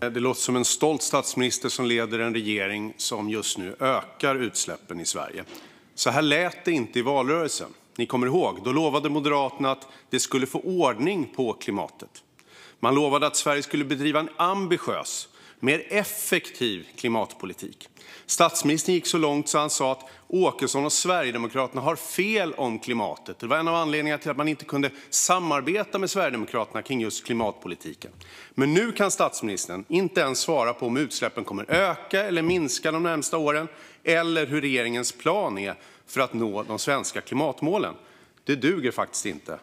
Eh, det låter som en stolt statsminister som leder en regering som just nu ökar utsläppen i Sverige. Så här lät det inte i valrörelsen. Ni kommer ihåg. Då lovade Moderaterna att det skulle få ordning på klimatet. Man lovade att Sverige skulle bedriva en ambitiös, mer effektiv klimatpolitik. Statsministern gick så långt att han sa att Åkesson och Sverigedemokraterna har fel om klimatet. Det var en av anledningarna till att man inte kunde samarbeta med Sverigedemokraterna kring just klimatpolitiken. Men nu kan statsministern inte ens svara på om utsläppen kommer att öka eller minska de närmaste åren eller hur regeringens plan är för att nå de svenska klimatmålen. Det duger faktiskt inte.